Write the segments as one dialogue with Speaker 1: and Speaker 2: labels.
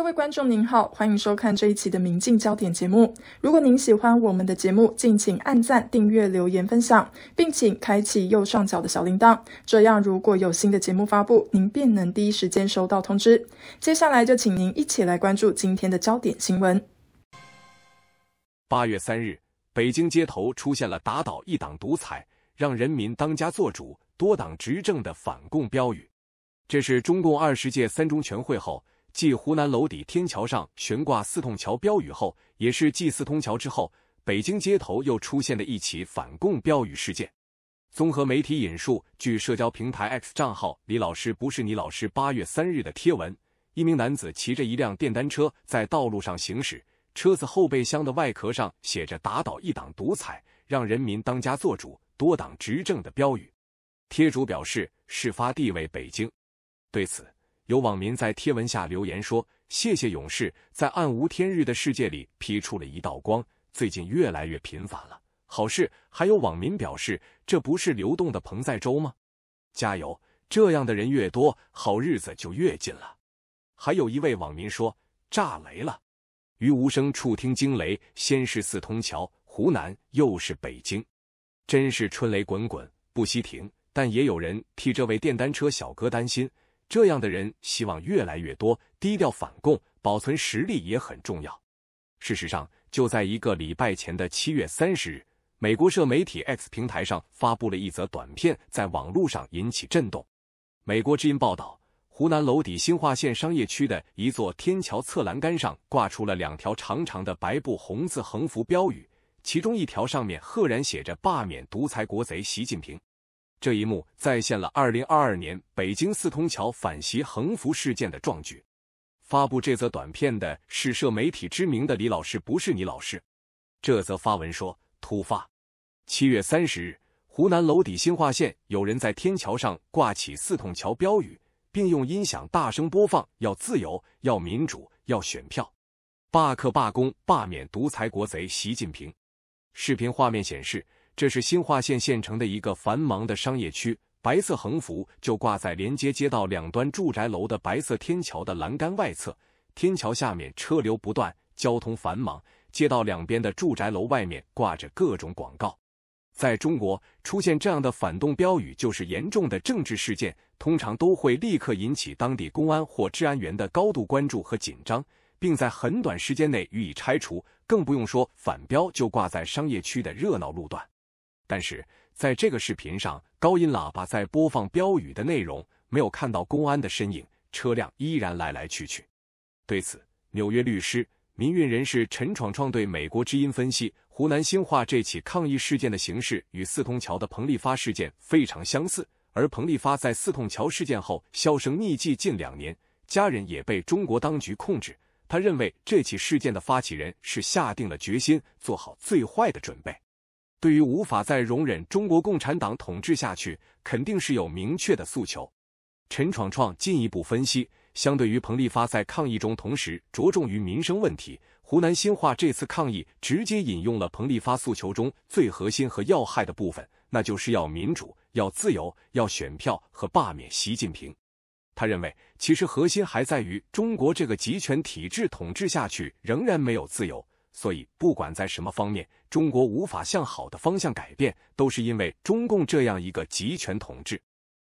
Speaker 1: 各位观众您好，欢迎收看这一期的《明镜焦点》节目。如果您喜欢我们的节目，敬请按赞、订阅、留言、分享，并请开启右上角的小铃铛，这样如果有新的节目发布，您便能第一时间收到通知。接下来就请您一起来关注今天的焦点新闻。八月三日，北京街头出现了“打倒一党独裁，让人民当家作主，多党执政”的反共标语。这是中共二十届三中全会后。继湖南娄底天桥上悬挂“四通桥”标语后，也是继“四通桥”之后，北京街头又出现的一起反共标语事件。综合媒体引述，据社交平台 X 账号“李老师不是你老师”八月三日的贴文，一名男子骑着一辆电单车在道路上行驶，车子后备箱的外壳上写着“打倒一党独裁，让人民当家作主，多党执政”的标语。贴主表示，事发地为北京。对此。有网民在贴文下留言说：“谢谢勇士，在暗无天日的世界里劈出了一道光。”最近越来越频繁了，好事。还有网民表示：“这不是流动的彭在周吗？”加油！这样的人越多，好日子就越近了。还有一位网民说：“炸雷了！”于无声处听惊雷，先是四通桥，湖南，又是北京，真是春雷滚滚不息停。但也有人替这位电单车小哥担心。这样的人希望越来越多，低调反共，保存实力也很重要。事实上，就在一个礼拜前的七月三十日，美国社媒体 X 平台上发布了一则短片，在网络上引起震动。美国之音报道，湖南娄底新化县商业区的一座天桥侧栏杆上挂出了两条长长的白布红字横幅标语，其中一条上面赫然写着“罢免独裁国贼习近平”。这一幕再现了二零二二年北京四通桥反袭横幅事件的壮举。发布这则短片的是社媒体知名的李老师，不是你老师。这则发文说：突发，七月三十日，湖南娄底新化县有人在天桥上挂起四通桥标语，并用音响大声播放“要自由，要民主，要选票，罢课、罢工、罢免独裁国贼习近平”。视频画面显示。这是新化县县城的一个繁忙的商业区，白色横幅就挂在连接街道两端住宅楼的白色天桥的栏杆外侧。天桥下面车流不断，交通繁忙。街道两边的住宅楼外面挂着各种广告。在中国，出现这样的反动标语就是严重的政治事件，通常都会立刻引起当地公安或治安员的高度关注和紧张，并在很短时间内予以拆除。更不用说反标就挂在商业区的热闹路段。但是在这个视频上，高音喇叭在播放标语的内容，没有看到公安的身影，车辆依然来来去去。对此，纽约律师、民运人士陈闯创对《美国之音》分析，湖南新化这起抗议事件的形式与四通桥的彭立发事件非常相似，而彭立发在四通桥事件后销声匿迹近两年，家人也被中国当局控制。他认为这起事件的发起人是下定了决心，做好最坏的准备。对于无法再容忍中国共产党统治下去，肯定是有明确的诉求。陈闯闯进一步分析，相对于彭丽发在抗议中同时着重于民生问题，湖南新化这次抗议直接引用了彭丽发诉求中最核心和要害的部分，那就是要民主、要自由、要选票和罢免习近平。他认为，其实核心还在于中国这个集权体制统治下去仍然没有自由。所以，不管在什么方面，中国无法向好的方向改变，都是因为中共这样一个集权统治。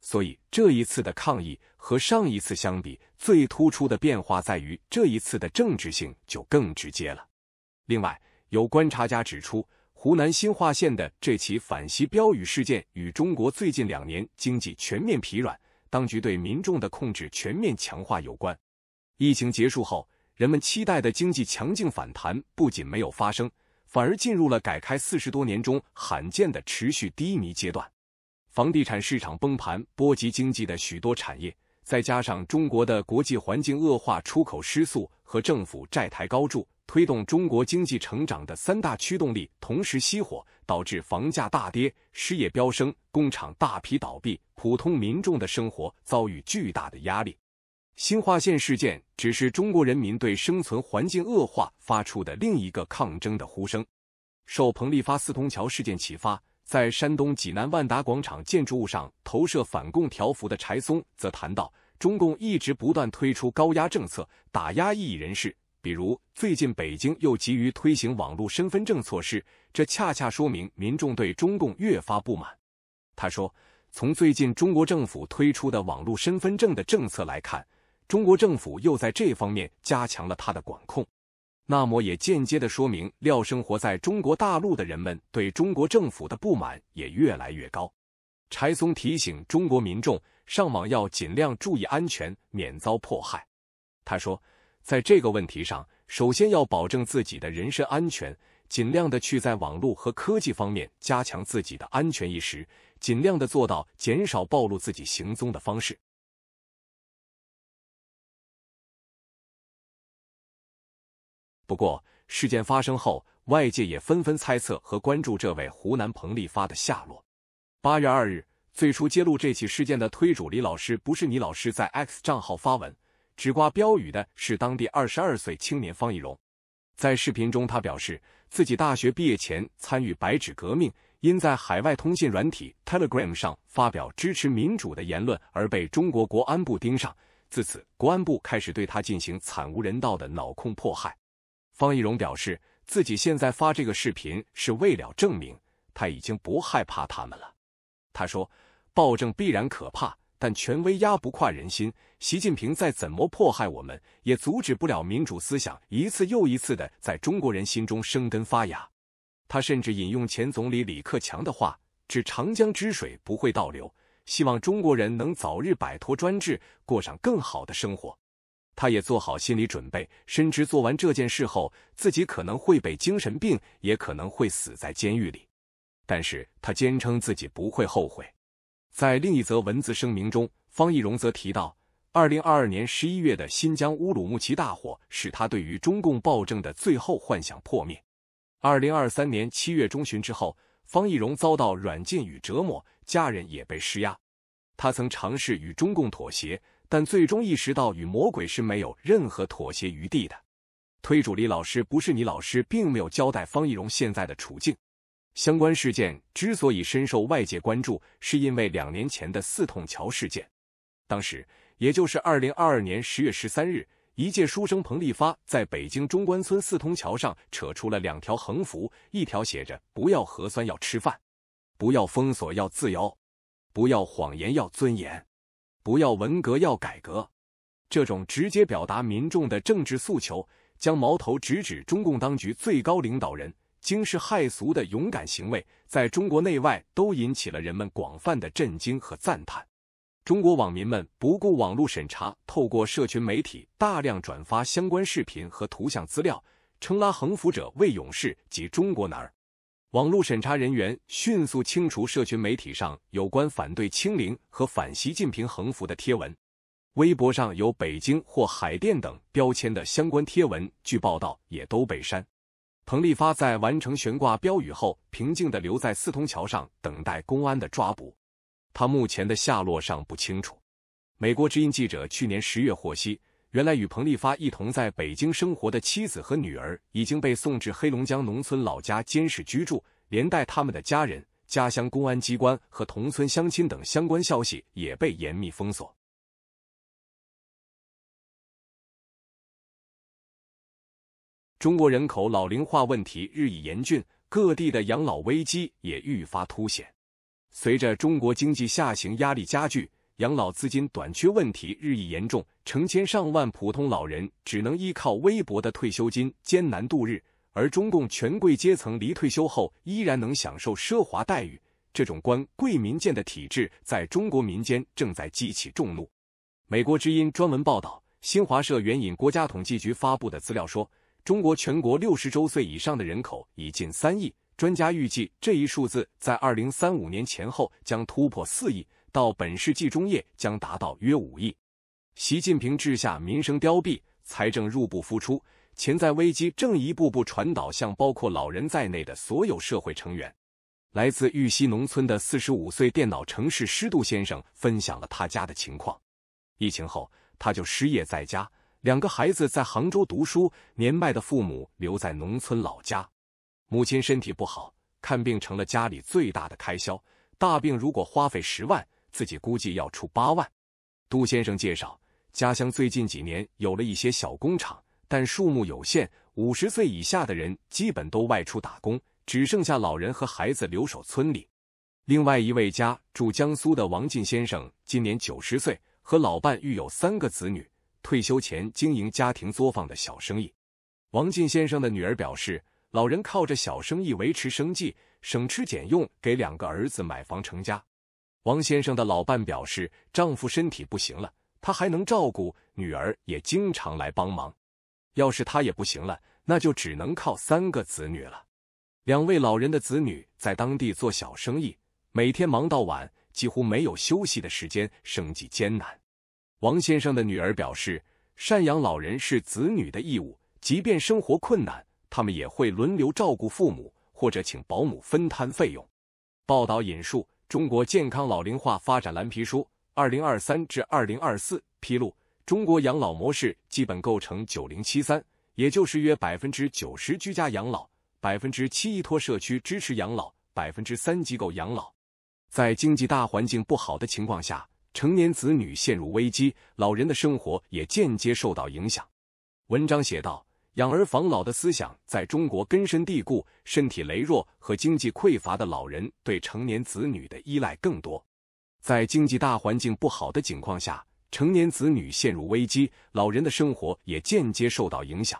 Speaker 1: 所以，这一次的抗议和上一次相比，最突出的变化在于这一次的政治性就更直接了。另外，有观察家指出，湖南新化县的这起反西标语事件与中国最近两年经济全面疲软、当局对民众的控制全面强化有关。疫情结束后。人们期待的经济强劲反弹不仅没有发生，反而进入了改开四十多年中罕见的持续低迷阶段。房地产市场崩盘波及经济的许多产业，再加上中国的国际环境恶化、出口失速和政府债台高筑，推动中国经济成长的三大驱动力同时熄火，导致房价大跌、失业飙升、工厂大批倒闭，普通民众的生活遭遇巨大的压力。新化县事件只是中国人民对生存环境恶化发出的另一个抗争的呼声。受彭立发四通桥事件启发，在山东济南万达广场建筑物上投射反共条幅的柴松则谈到，中共一直不断推出高压政策打压异议人士，比如最近北京又急于推行网络身份证措施，这恰恰说明民众对中共越发不满。他说，从最近中国政府推出的网络身份证的政策来看。中国政府又在这方面加强了他的管控，那么也间接的说明，廖生活在中国大陆的人们对中国政府的不满也越来越高。柴松提醒中国民众上网要尽量注意安全，免遭迫害。他说，在这个问题上，首先要保证自己的人身安全，尽量的去在网络和科技方面加强自己的安全意识，尽量的做到减少暴露自己行踪的方式。不过，事件发生后，外界也纷纷猜测和关注这位湖南彭丽发的下落。八月二日，最初揭露这起事件的推主李老师不是你老师，在 X 账号发文、只挂标语的是当地二十二岁青年方一荣。在视频中，他表示自己大学毕业前参与“白纸革命”，因在海外通信软体 Telegram 上发表支持民主的言论而被中国国安部盯上。自此，国安部开始对他进行惨无人道的脑控迫害。方一荣表示，自己现在发这个视频是为了证明他已经不害怕他们了。他说：“暴政必然可怕，但权威压不垮人心。习近平再怎么迫害我们，也阻止不了民主思想一次又一次的在中国人心中生根发芽。”他甚至引用前总理李克强的话：“指长江之水不会倒流。”希望中国人能早日摆脱专制，过上更好的生活。他也做好心理准备，深知做完这件事后，自己可能会被精神病，也可能会死在监狱里。但是他坚称自己不会后悔。在另一则文字声明中，方义荣则提到，二零二二年十一月的新疆乌鲁木齐大火，使他对于中共暴政的最后幻想破灭。二零二三年七月中旬之后，方义荣遭到软禁与折磨，家人也被施压。他曾尝试与中共妥协。但最终意识到与魔鬼是没有任何妥协余地的。推主李老师不是你老师，并没有交代方一荣现在的处境。相关事件之所以深受外界关注，是因为两年前的四通桥事件。当时，也就是二零二二年十月十三日，一届书生彭立发在北京中关村四通桥上扯出了两条横幅，一条写着“不要核酸，要吃饭；不要封锁，要自由；不要谎言，要尊严。”不要文革，要改革。这种直接表达民众的政治诉求，将矛头直指中共当局最高领导人，惊世骇俗的勇敢行为，在中国内外都引起了人们广泛的震惊和赞叹。中国网民们不顾网络审查，透过社群媒体大量转发相关视频和图像资料，称拉横幅者为勇士及中国男儿。网络审查人员迅速清除社群媒体上有关反对清零和反习近平横幅的贴文，微博上有北京或海淀等标签的相关贴文，据报道也都被删。彭立发在完成悬挂标语后，平静的留在四通桥上等待公安的抓捕，他目前的下落尚不清楚。美国之音记者去年十月获悉。原来与彭丽发一同在北京生活的妻子和女儿已经被送至黑龙江农村老家监视居住，连带他们的家人、家乡公安机关和同村乡亲等相关消息也被严密封锁。中国人口老龄化问题日益严峻，各地的养老危机也愈发凸显。随着中国经济下行压力加剧。养老资金短缺问题日益严重，成千上万普通老人只能依靠微薄的退休金艰难度日，而中共权贵阶层离退休后依然能享受奢华待遇。这种官贵民贱的体制，在中国民间正在激起众怒。美国之音专门报道，新华社援引国家统计局发布的资料说，中国全国六十周岁以上的人口已近三亿，专家预计这一数字在二零三五年前后将突破四亿。到本世纪中叶将达到约五亿。习近平治下民生凋敝，财政入不敷出，潜在危机正一步步传导向包括老人在内的所有社会成员。来自玉溪农村的四十五岁电脑城市施杜先生分享了他家的情况：疫情后他就失业在家，两个孩子在杭州读书，年迈的父母留在农村老家。母亲身体不好，看病成了家里最大的开销。大病如果花费十万。自己估计要出八万。杜先生介绍，家乡最近几年有了一些小工厂，但数目有限。五十岁以下的人基本都外出打工，只剩下老人和孩子留守村里。另外一位家住江苏的王进先生，今年九十岁，和老伴育有三个子女，退休前经营家庭作坊的小生意。王进先生的女儿表示，老人靠着小生意维持生计，省吃俭用给两个儿子买房成家。王先生的老伴表示，丈夫身体不行了，他还能照顾，女儿也经常来帮忙。要是他也不行了，那就只能靠三个子女了。两位老人的子女在当地做小生意，每天忙到晚，几乎没有休息的时间，生计艰难。王先生的女儿表示，赡养老人是子女的义务，即便生活困难，他们也会轮流照顾父母，或者请保姆分摊费用。报道引述。《中国健康老龄化发展蓝皮书（二零二三至二零二四）》披露，中国养老模式基本构成九零七三，也就是约百分之九十居家养老，百分之七依托社区支持养老，百分之三机构养老。在经济大环境不好的情况下，成年子女陷入危机，老人的生活也间接受到影响。文章写道。养儿防老的思想在中国根深蒂固，身体羸弱和经济匮乏的老人对成年子女的依赖更多。在经济大环境不好的情况下，成年子女陷入危机，老人的生活也间接受到影响。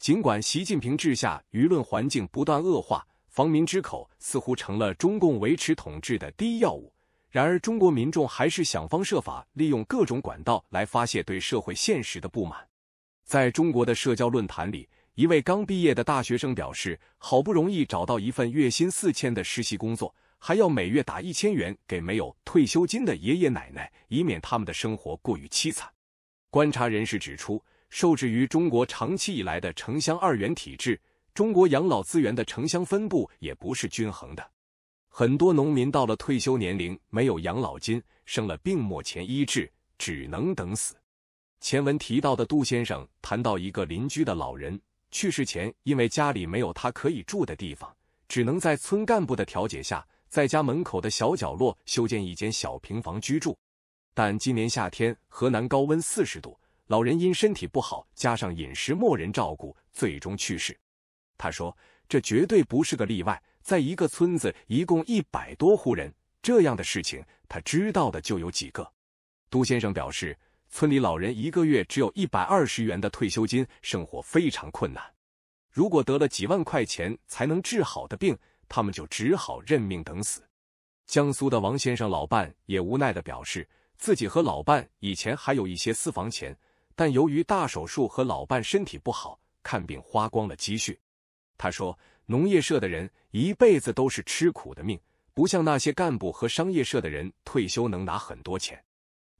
Speaker 1: 尽管习近平治下舆论环境不断恶化，防民之口似乎成了中共维持统治的第一要务。然而，中国民众还是想方设法利用各种管道来发泄对社会现实的不满。在中国的社交论坛里，一位刚毕业的大学生表示，好不容易找到一份月薪四千的实习工作，还要每月打一千元给没有退休金的爷爷奶奶，以免他们的生活过于凄惨。观察人士指出，受制于中国长期以来的城乡二元体制，中国养老资源的城乡分布也不是均衡的。很多农民到了退休年龄没有养老金，生了病没钱医治，只能等死。前文提到的杜先生谈到一个邻居的老人去世前，因为家里没有他可以住的地方，只能在村干部的调解下，在家门口的小角落修建一间小平房居住。但今年夏天，河南高温四十度，老人因身体不好，加上饮食没人照顾，最终去世。他说：“这绝对不是个例外，在一个村子一共一百多户人，这样的事情他知道的就有几个。”杜先生表示。村里老人一个月只有一百二十元的退休金，生活非常困难。如果得了几万块钱才能治好的病，他们就只好认命等死。江苏的王先生老伴也无奈的表示，自己和老伴以前还有一些私房钱，但由于大手术和老伴身体不好，看病花光了积蓄。他说，农业社的人一辈子都是吃苦的命，不像那些干部和商业社的人，退休能拿很多钱。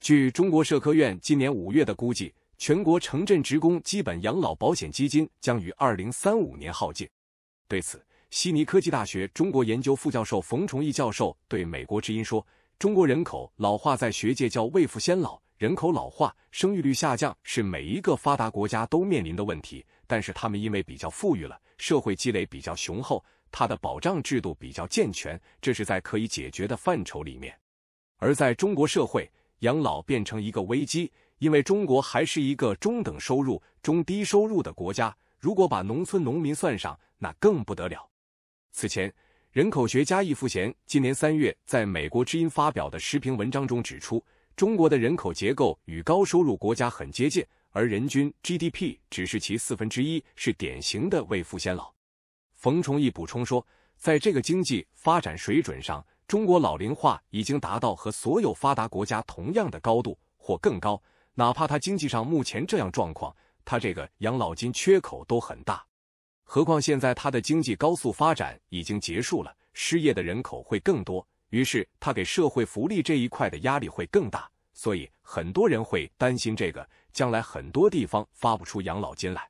Speaker 1: 据中国社科院今年五月的估计，全国城镇职工基本养老保险基金将于二零三五年耗尽。对此，悉尼科技大学中国研究副教授冯崇义教授对美国之音说：“中国人口老化在学界叫未富先老，人口老化、生育率下降是每一个发达国家都面临的问题。但是他们因为比较富裕了，社会积累比较雄厚，它的保障制度比较健全，这是在可以解决的范畴里面。而在中国社会。”养老变成一个危机，因为中国还是一个中等收入、中低收入的国家。如果把农村农民算上，那更不得了。此前，人口学家易富贤今年三月在美国《知音》发表的时评文章中指出，中国的人口结构与高收入国家很接近，而人均 GDP 只是其四分之一，是典型的未富先老。冯崇义补充说，在这个经济发展水准上。中国老龄化已经达到和所有发达国家同样的高度或更高，哪怕他经济上目前这样状况，他这个养老金缺口都很大。何况现在他的经济高速发展已经结束了，失业的人口会更多，于是他给社会福利这一块的压力会更大。所以很多人会担心这个，将来很多地方发不出养老金来，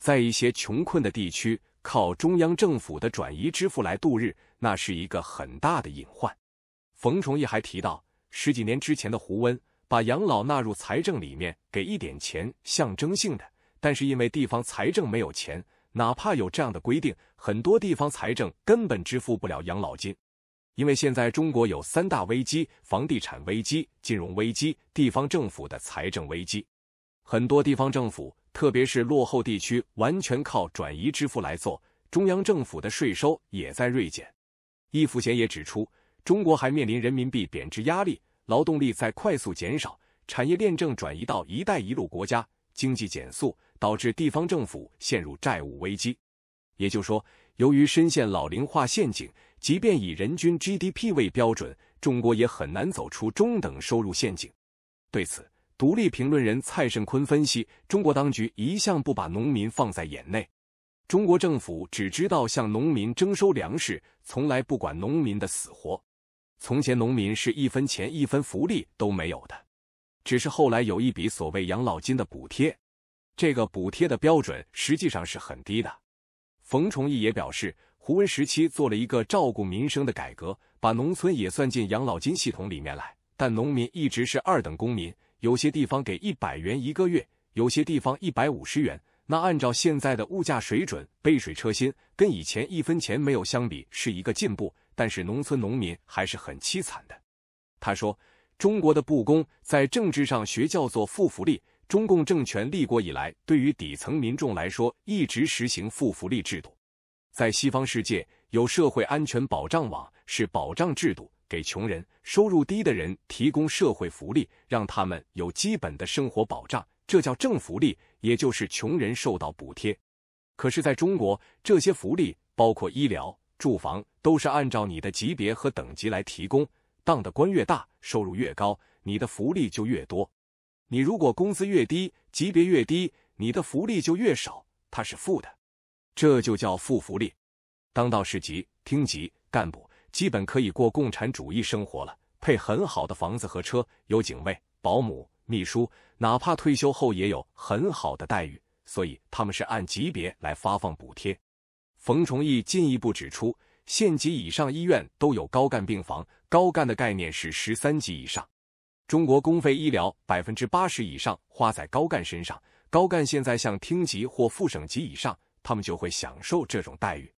Speaker 1: 在一些穷困的地区。靠中央政府的转移支付来度日，那是一个很大的隐患。冯崇义还提到，十几年之前的胡温把养老纳入财政里面，给一点钱，象征性的。但是因为地方财政没有钱，哪怕有这样的规定，很多地方财政根本支付不了养老金。因为现在中国有三大危机：房地产危机、金融危机、地方政府的财政危机。很多地方政府。特别是落后地区完全靠转移支付来做，中央政府的税收也在锐减。易富贤也指出，中国还面临人民币贬值压力，劳动力在快速减少，产业链正转移到“一带一路”国家，经济减速导致地方政府陷入债务危机。也就说，由于深陷老龄化陷阱，即便以人均 GDP 为标准，中国也很难走出中等收入陷阱。对此，独立评论人蔡盛坤分析：中国当局一向不把农民放在眼内，中国政府只知道向农民征收粮食，从来不管农民的死活。从前农民是一分钱一分福利都没有的，只是后来有一笔所谓养老金的补贴，这个补贴的标准实际上是很低的。冯崇义也表示，胡温时期做了一个照顾民生的改革，把农村也算进养老金系统里面来，但农民一直是二等公民。有些地方给一百元一个月，有些地方一百五十元。那按照现在的物价水准，杯水车薪，跟以前一分钱没有相比是一个进步，但是农村农民还是很凄惨的。他说，中国的不公在政治上学叫做负福利。中共政权立国以来，对于底层民众来说，一直实行负福利制度。在西方世界，有社会安全保障网，是保障制度。给穷人、收入低的人提供社会福利，让他们有基本的生活保障，这叫正福利，也就是穷人受到补贴。可是，在中国，这些福利包括医疗、住房，都是按照你的级别和等级来提供。当的官越大，收入越高，你的福利就越多；你如果工资越低，级别越低，你的福利就越少，它是负的，这就叫负福利。当到市级、厅级干部。基本可以过共产主义生活了，配很好的房子和车，有警卫、保姆、秘书，哪怕退休后也有很好的待遇，所以他们是按级别来发放补贴。冯崇义进一步指出，县级以上医院都有高干病房，高干的概念是十三级以上。中国公费医疗百分之八十以上花在高干身上，高干现在像厅级或副省级以上，他们就会享受这种待遇。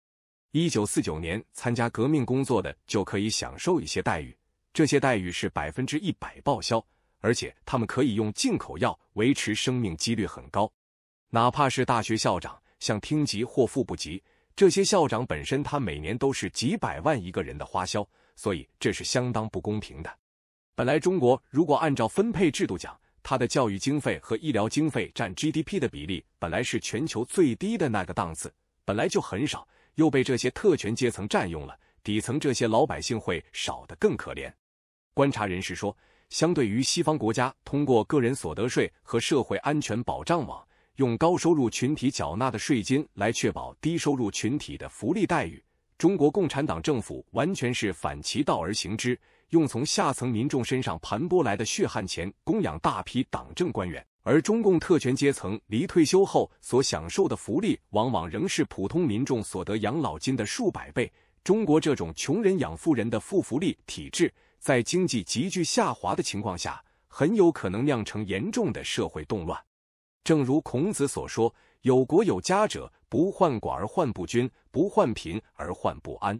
Speaker 1: 一九四九年参加革命工作的就可以享受一些待遇，这些待遇是百分之一百报销，而且他们可以用进口药维持生命几率很高。哪怕是大学校长，像厅级或副部级这些校长本身，他每年都是几百万一个人的花销，所以这是相当不公平的。本来中国如果按照分配制度讲，它的教育经费和医疗经费占 GDP 的比例本来是全球最低的那个档次，本来就很少。又被这些特权阶层占用了，底层这些老百姓会少得更可怜。观察人士说，相对于西方国家通过个人所得税和社会安全保障网，用高收入群体缴纳的税金来确保低收入群体的福利待遇，中国共产党政府完全是反其道而行之，用从下层民众身上盘剥来的血汗钱供养大批党政官员。而中共特权阶层离退休后所享受的福利，往往仍是普通民众所得养老金的数百倍。中国这种穷人养富人的负福利体制，在经济急剧下滑的情况下，很有可能酿成严重的社会动乱。正如孔子所说：“有国有家者，不患寡而患不均，不患贫而患不安。”